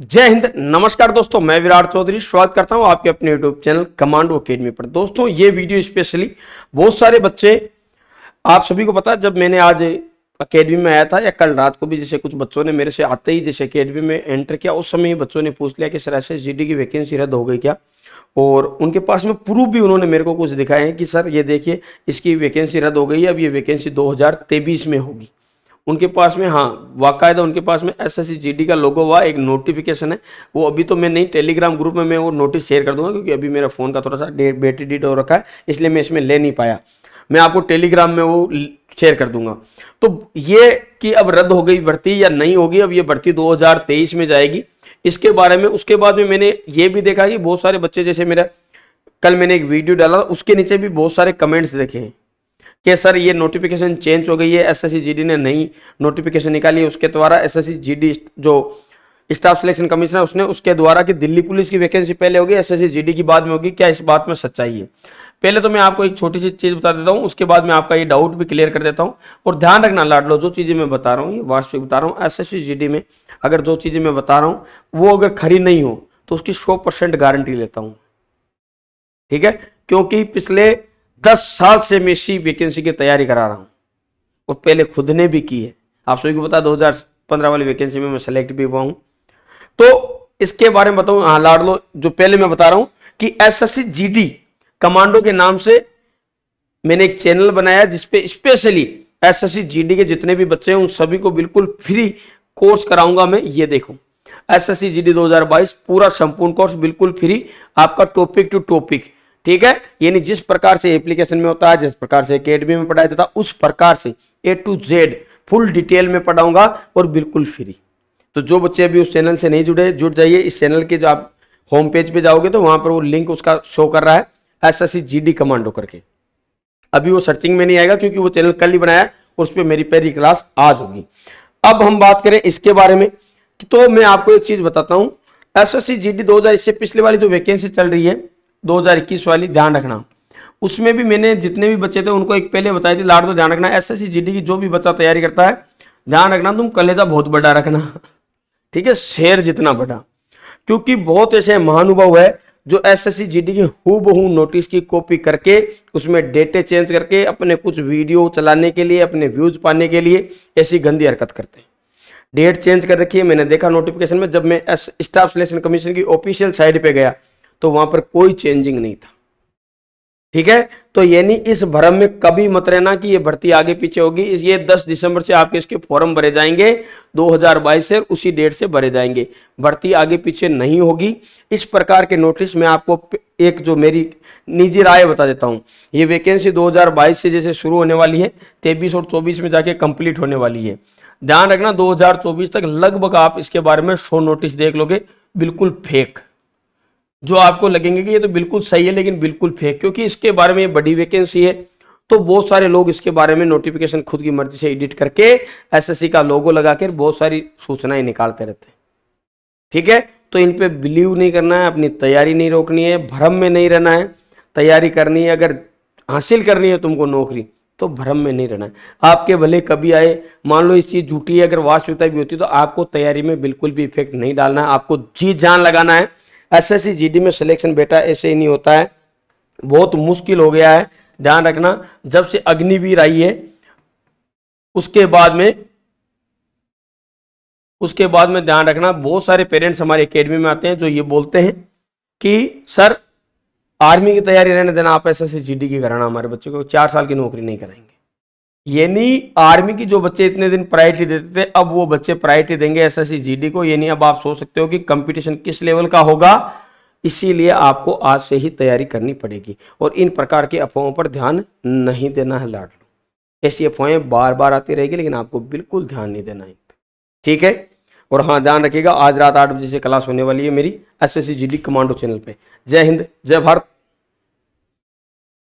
जय हिंद नमस्कार दोस्तों मैं विराट चौधरी स्वागत करता हूं आपके अपने यूट्यूब चैनल कमांडो अकेडमी पर दोस्तों ये वीडियो स्पेशली बहुत सारे बच्चे आप सभी को पता है जब मैंने आज अकेडमी में आया था या कल रात को भी जैसे कुछ बच्चों ने मेरे से आते ही जैसे अकेडमी में एंटर किया उस समय ही बच्चों ने पूछ लिया कि सर ऐसे जी की वैकेंसी रद्द हो गई क्या और उनके पास में प्रूफ भी उन्होंने मेरे को कुछ दिखाए हैं कि सर ये देखिए इसकी वैकेंसी रद्द हो गई है अब ये वैकेंसी दो में होगी उनके पास में हाँ वाकायदा उनके पास में एस एस का लोगो हुआ एक नोटिफिकेशन है वो अभी तो मैं नहीं टेलीग्राम ग्रुप में मैं वो नोटिस शेयर कर दूंगा क्योंकि अभी मेरा फ़ोन का थोड़ा सा बैटरी डेट हो रखा है इसलिए मैं इसमें ले नहीं पाया मैं आपको टेलीग्राम में वो शेयर कर दूंगा तो ये कि अब रद्द हो गई भर्ती या नहीं होगी अब ये भर्ती 2023 में जाएगी इसके बारे में उसके बाद में मैंने ये भी देखा कि बहुत सारे बच्चे जैसे मेरा कल मैंने एक वीडियो डाला उसके नीचे भी बहुत सारे कमेंट्स देखे हैं कि सर ये नोटिफिकेशन चेंज हो गई है एसएससी जीडी ने नई नोटिफिकेशन निकाली है उसके द्वारा एसएससी जीडी जो स्टाफ सिलेक्शन कमिश्नर उसने उसके द्वारा कि दिल्ली पुलिस की वैकेंसी पहले होगी एसएससी जीडी की बाद में होगी क्या इस बात में सच्चाई है पहले तो मैं आपको एक छोटी सी चीज़ बता देता हूँ उसके बाद मैं आपका ये डाउट भी क्लियर कर देता हूँ और ध्यान रखना लाडलो जो चीज़ें मैं बता रहा हूँ ये वास्तविक बता रहा हूँ एस एस में अगर जो चीज़ें मैं बता रहा हूँ वो अगर खरी नहीं हो तो उसकी सौ गारंटी लेता हूँ ठीक है क्योंकि पिछले दस साल से मैं इसी वैकेंसी की तैयारी करा रहा हूँ और पहले खुद ने भी की है आप सभी को बता दो हजार पंद्रह वाली वैकेंसी में मैं सेलेक्ट भी हुआ हूँ तो इसके बारे में बताऊँ हाँ लाड लो जो पहले मैं बता रहा हूँ कि एस एस कमांडो के नाम से मैंने एक चैनल बनाया जिसपे स्पेशली एस एस के जितने भी बच्चे हैं उन सभी को बिल्कुल फ्री कोर्स कराऊंगा मैं ये देखो एस एस सी पूरा संपूर्ण कोर्स बिल्कुल फ्री आपका टॉपिक टू टॉपिक ठीक है यानी जिस प्रकार से एप्लीकेशन में होता है जिस प्रकार से अकेडमी में पढ़ाया जाता है उस प्रकार से A to Z full detail में पढ़ाऊंगा और बिल्कुल फ्री तो जो बच्चे अभी उस चैनल से नहीं जुड़े जुड़ जाइए इस चैनल के जो आप होम पेज पे जाओगे तो वहां पर वो लिंक उसका शो कर रहा है एस एस सी कमांडो करके अभी वो सर्चिंग में नहीं आएगा क्योंकि वो चैनल कल ही बनाया उस पर मेरी पहली क्लास आज होगी अब हम बात करें इसके बारे में तो मैं आपको एक चीज बताता हूँ S S C G D इससे पिछले वाली जो वैकेंसी चल रही है 2021 वाली ध्यान रखना उसमें भी मैंने जितने भी बच्चे थे उनको एक पहले बताई थी लाड दो ध्यान रखना एस एस की जो भी बच्चा तैयारी करता है ध्यान रखना तुम कलेजा बहुत बड़ा रखना ठीक है शेर जितना बड़ा क्योंकि बहुत ऐसे महानुभव है जो S S C G D की हु नोटिस की कॉपी करके उसमें डेटे चेंज करके अपने कुछ वीडियो चलाने के लिए अपने व्यूज पाने के लिए ऐसी गंदी हरकत करते हैं डेट चेंज कर रखी है मैंने देखा नोटिफिकेशन में जब मैं स्टाफ सिलेक्शन कमीशन की ऑफिशियल साइट पे गया तो वहां पर कोई चेंजिंग नहीं था ठीक है तो यानी इस भ्रम में कभी मत रहना कि ये भर्ती आगे पीछे होगी ये 10 दिसंबर से आपके इसके फॉर्म भरे जाएंगे 2022 से उसी डेट से भरे जाएंगे भर्ती आगे पीछे नहीं होगी इस प्रकार के नोटिस में आपको एक जो मेरी निजी राय बता देता हूं ये वैकेंसी 2022 से जैसे शुरू होने वाली है तेबीस और चौबीस में जाके कंप्लीट होने वाली है ध्यान रखना दो तक लगभग आप इसके बारे में शो नोटिस देख लोगे बिल्कुल फेक जो आपको लगेंगे कि ये तो बिल्कुल सही है लेकिन बिल्कुल फेक क्योंकि इसके बारे में बड़ी वैकेंसी है तो बहुत सारे लोग इसके बारे में नोटिफिकेशन खुद की मर्जी से एडिट करके एसएससी का लोगो लगाकर बहुत सारी सूचनाएं निकालते रहते हैं ठीक है तो इन पे बिलीव नहीं करना है अपनी तैयारी नहीं रोकनी है भ्रम में नहीं रहना है तैयारी करनी है अगर हासिल करनी है तुमको नौकरी तो भ्रम में नहीं रहना है आपके भले कभी आए मान लो इस चीज़ झूठी है अगर वास्तविकता भी होती तो आपको तैयारी में बिल्कुल भी इफेक्ट नहीं डालना है आपको जी जान लगाना है एसएससी जीडी में सिलेक्शन बेटा ऐसे ही नहीं होता है बहुत मुश्किल हो गया है ध्यान रखना जब से अग्निवीर आई है उसके बाद में उसके बाद में ध्यान रखना बहुत सारे पेरेंट्स हमारे अकेडमी में आते हैं जो ये बोलते हैं कि सर आर्मी की तैयारी रहने देना आप एस एस सी की कराना हमारे बच्चे को चार साल की नौकरी नहीं कराएंगे यानी आर्मी की जो बच्चे इतने दिन प्रायोरिटी देते थे अब वो बच्चे प्रायोरिटी देंगे एसएससी जीडी को यानी अब आप सोच सकते हो कि कंपटीशन किस लेवल का होगा इसीलिए आपको आज से ही तैयारी करनी पड़ेगी और इन प्रकार की अफवाहों पर ध्यान नहीं देना है लाडलो ऐसी अफवाहें बार बार आती रहेगी लेकिन आपको बिल्कुल ध्यान नहीं देना है ठीक है और हाँ ध्यान रखिएगा आज रात आठ बजे से क्लास होने वाली है मेरी एस एस कमांडो चैनल पर जय हिंद जय भारत